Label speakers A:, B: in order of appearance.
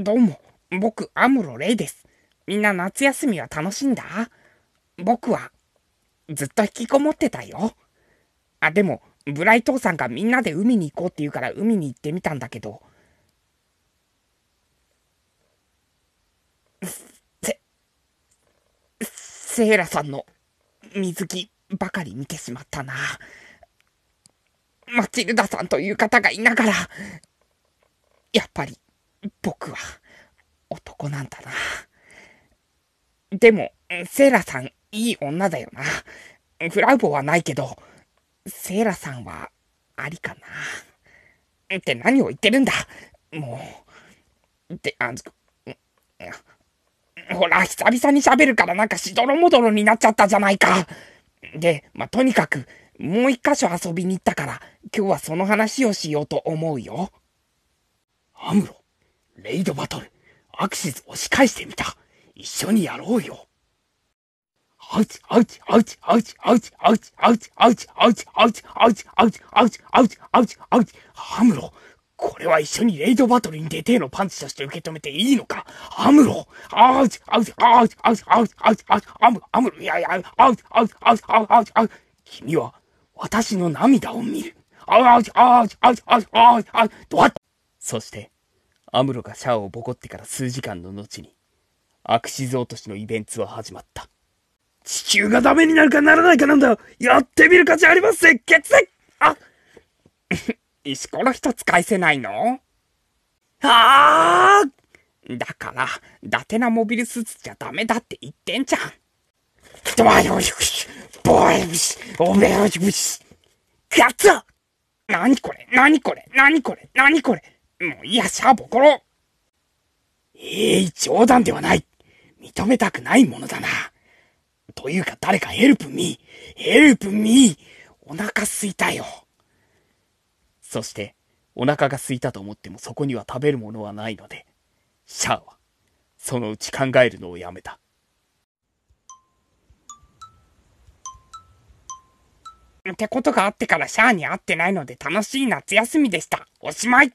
A: どうも、僕、アムロレイです。みんな夏休みは楽しんだ僕は、ずっと引きこもってたよ。あ、でも、ブライトさんがみんなで海に行こうって言うから海に行ってみたんだけど。せ、セーラさんの水着ばかり見てしまったな。マチルダさんという方がいながら、やっぱり僕は男なんだな。でも、セーラさんいい女だよな。フラウボはないけど、セーラさんはありかな。って何を言ってるんだもう。って、あ、ほら、久々に喋るからなんかしどろもどろになっちゃったじゃないか。で、まあ、とにかく、もう一箇所遊びに行ったから、今日はその話をしようと思うよ。アムロレイドバトル、アクシズ押し返してみた。一緒にやろうよ。アウチ、アウチ、アウチ、アウチ、アウチ、アウチ、アウチ、アウチ、アウチ、アウチ、アウチ、アウチ、アウチ、アウチ、アウチ、アウチ、ハムロ、これは一緒にレイドバトルに出てのパンチとして受け止めていいのかハムロ、アウチ、アウチ、アウチ、アウチ、アウチ、アウチ、アウチ、チ、アウチ、アウチ、アウチ、アウチ、アウチ、アウチ、アウチ、ア
B: ウチ、アウチ、君は、私の涙を見る。アウチ、アウチ、アウチ、アウチ、アウチ、アウチ、ドワッそして、アムロがシャアをボコってから数時間の後に、アクシズ落としのイベントは始まった。地球がダメになるかならないかなんだやってみる価値ありますぜ決意あ 石ころ一
A: つ返せないのああだから、伊達なモビルスーツじゃダメだって言ってんじゃん。ドバヨシシ、ボイブシ、オベヨシブシ。やつ何これ何これ何これ何これもういや、シャーボコロええー、冗談ではない認めたくないものだな。というか誰かヘルプミーヘルプミーお腹すいたよ。
B: そして、お腹がすいたと思ってもそこには食べるものはないので、シャアは、そのうち考えるのをやめた。
A: ってことがあってからシャアに会ってないので楽しい夏休みでした。おしまい